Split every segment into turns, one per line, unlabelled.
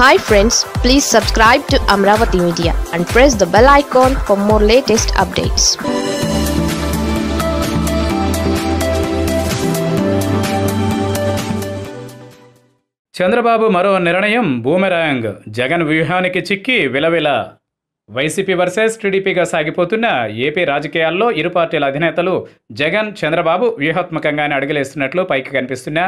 hi friends please subscribe to Amaravati media and press the bell icon for more latest updates Chandrababu మరో నిర్ణయం boomerang Jagan వ్యూహానికి చిక్కి విలవిల YCP versus టీడీపీగా సాగిపోతున్న ఏపీ రాజకీయాల్లో ఇరు పార్టీల అధినేతలు జగన్ చంద్రబాబు వ్యూహాత్మకంగానే అడుగులేస్తున్నట్లు పైకి కనిపిస్తున్నా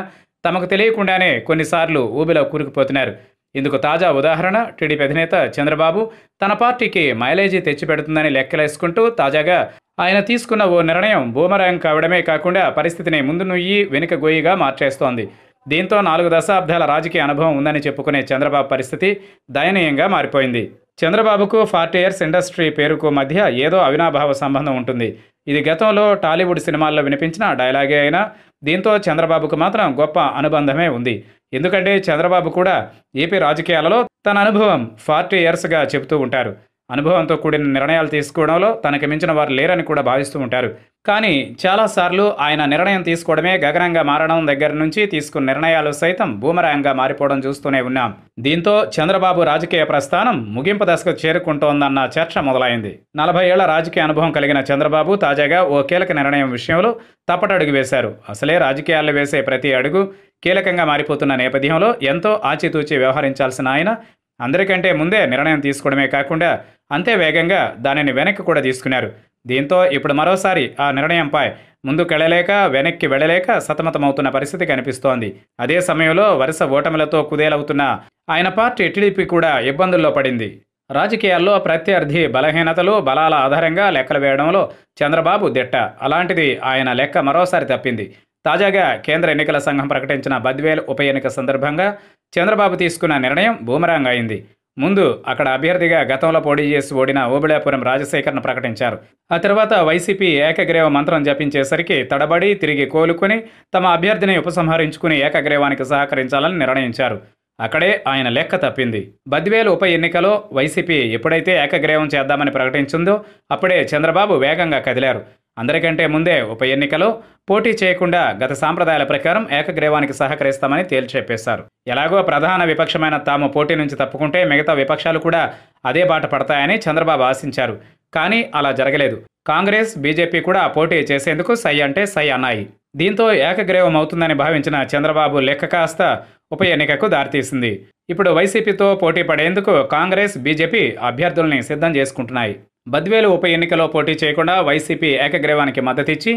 తమకు తెలియకుండానే కొన్నిసార్లు ఊబిలో కూరుకుపోతున్నారు ఇందుకు తాజా ఉదాహరణ టీడీపీ అధినేత చంద్రబాబు తన పార్టీకి మైలేజీ తెచ్చిపెడుతుందని లెక్కలేసుకుంటూ తాజాగా ఆయన తీసుకున్న ఓ నిర్ణయం బూమరాంగ్ కావడమే కాకుండా పరిస్థితిని ముందు నుయ్యి వెనుక గోయిగా మార్చేస్తోంది దీంతో నాలుగు దశాబ్దాల రాజకీయ అనుభవం ఉందని చెప్పుకునే చంద్రబాబు పరిస్థితి దయనీయంగా మారిపోయింది చంద్రబాబుకు ఫార్టీ ఇయర్స్ ఇండస్ట్రీ పేరుకు మధ్య ఏదో అవినాభావ సంబంధం ఉంటుంది ఇది గతంలో టాలీవుడ్ సినిమాల్లో వినిపించిన డైలాగే అయినా దీంతో చంద్రబాబుకు మాత్రం గొప్ప అనుబంధమే ఉంది ఎందుకంటే చంద్రబాబు కూడా ఏపీ రాజకీయాలలో తన అనుభవం ఫార్టీ ఇయర్స్గా చెబుతూ ఉంటారు అనుభవంతో కూడిన నిర్ణయాలు తీసుకోవడంలో తనకు మించిన వారు లేరని కూడా భావిస్తూ ఉంటారు కానీ చాలాసార్లు ఆయన నిర్ణయం తీసుకోవడమే గగనంగా మారడం దగ్గర నుంచి తీసుకున్న నిర్ణయాలు సైతం భూమరాయంగా మారిపోవడం చూస్తూనే ఉన్నాం దీంతో చంద్రబాబు రాజకీయ ప్రస్థానం ముగింపు దశకు చేరుకుంటోందన్న చర్చ మొదలైంది నలభై ఏళ్ల రాజకీయ అనుభవం కలిగిన చంద్రబాబు తాజాగా ఓ కీలక నిర్ణయం విషయంలో తప్పటడుగు వేశారు అసలే రాజకీయాల్లో వేసే ప్రతి అడుగు కీలకంగా మారిపోతున్న నేపథ్యంలో ఎంతో ఆచితూచి వ్యవహరించాల్సిన ఆయన అందరికంటే ముందే నిర్ణయం తీసుకోవడమే కాకుండా అంతే వేగంగా దానిని వెనక్కి కూడా తీసుకున్నారు దీంతో ఇప్పుడు మరోసారి ఆ నిర్ణయంపై ముందుకెళ్ళలేక వెనక్కి వెళ్ళలేక సతమతమవుతున్న పరిస్థితి కనిపిస్తోంది అదే సమయంలో వరుస ఓటములతో కుదేలవుతున్న ఆయన పార్టీ టీడీపీ కూడా ఇబ్బందుల్లో పడింది రాజకీయాల్లో ప్రత్యర్థి బలహీనతలు బలాల ఆధారంగా లెక్కలు వేయడంలో చంద్రబాబు దిట్ట అలాంటిది ఆయన లెక్క మరోసారి తప్పింది తాజాగా కేంద్ర ఎన్నికల సంఘం ప్రకటించిన బద్వేల్ ఉప ఎన్నిక సందర్భంగా చంద్రబాబు తీసుకున్న నిర్ణయం బూమరాంగ్ అయింది ముందు అక్కడ అభ్యర్థిగా గతంలో పోటీ చేసి ఓడిన ఓబిళాపురం రాజశేఖర్ను ప్రకటించారు ఆ తర్వాత వైసీపీ ఏకగ్రీవ మంత్రం జపించేసరికి తడబడి తిరిగి కోలుకుని తమ అభ్యర్థిని ఉపసంహరించుకుని ఏకగ్రీవానికి సహకరించాలని నిర్ణయించారు అక్కడే ఆయన లెక్క తప్పింది బద్వేలు ఉప ఎన్నికలో వైసీపీ ఎప్పుడైతే ఏకగ్రీవం చేద్దామని ప్రకటించిందో అప్పుడే చంద్రబాబు వేగంగా కదిలారు అందరికంటే ముందే ఉప ఎన్నికలో పోటీ చేయకుండా గత సాంప్రదాయాల ప్రకారం ఏకగ్రీవానికి సహకరిస్తామని తేల్చెప్పేశారు ఎలాగో ప్రధాన విపక్షమైన తాము పోటీ నుంచి తప్పుకుంటే మిగతా విపక్షాలు కూడా అదే బాట పడతాయని చంద్రబాబు ఆశించారు కానీ అలా జరగలేదు కాంగ్రెస్ బీజేపీ కూడా పోటీ చేసేందుకు సై అంటే సై అన్నాయి దీంతో ఏకగ్రీవం అవుతుందని భావించిన చంద్రబాబు లెక్క కాస్త ఉప ఎన్నికకు దారితీసింది ఇప్పుడు వైసీపీతో పోటీ పడేందుకు కాంగ్రెస్ బీజేపీ అభ్యర్థుల్ని సిద్ధం చేసుకుంటున్నాయి బద్వేలు ఉప ఎన్నికలో పోటీ చేయకుండా వైసీపీ ఏకగ్రీవానికి మద్దతిచ్చి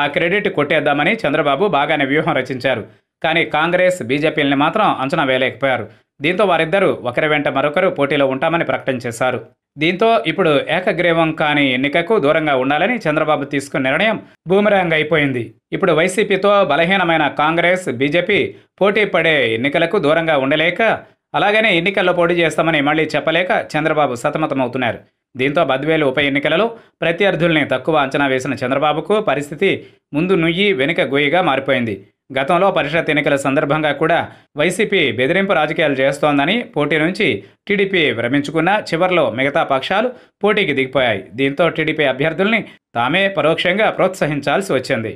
ఆ క్రెడిట్ కొట్టేద్దామని చంద్రబాబు బాగానే వ్యూహం రచించారు కానీ కాంగ్రెస్ బీజేపీలని మాత్రం అంచనా వేయలేకపోయారు దీంతో వారిద్దరూ ఒకరి వెంట మరొకరు పోటీలో ఉంటామని ప్రకటన చేశారు దీంతో ఇప్పుడు ఏకగ్రీవం కాని ఎన్నికకు దూరంగా ఉండాలని చంద్రబాబు తీసుకున్న నిర్ణయం బూమరాంగ్ అయిపోయింది ఇప్పుడు వైసీపీతో బలహీనమైన కాంగ్రెస్ బీజేపీ పోటీ పడే ఎన్నికలకు దూరంగా ఉండలేక అలాగనే ఎన్నికల్లో పోటీ చేస్తామని మళ్ళీ చెప్పలేక చంద్రబాబు సతమతమవుతున్నారు దీంతో బద్వేలు ఉప ఎన్నికలలో ప్రత్యర్థుల్ని తక్కువ అంచనా వేసిన చంద్రబాబుకు పరిస్థితి ముందు నుయ్యి వెనుక గోయిగా మారిపోయింది గతంలో పరిషత్ ఎన్నికల సందర్భంగా కూడా వైసీపీ బెదిరింపు రాజకీయాలు చేస్తోందని పోటీ నుంచి టీడీపీ విరమించుకున్న చివరిలో మిగతా పక్షాలు పోటీకి దిగిపోయాయి దీంతో టీడీపీ అభ్యర్థుల్ని తామే పరోక్షంగా ప్రోత్సహించాల్సి వచ్చింది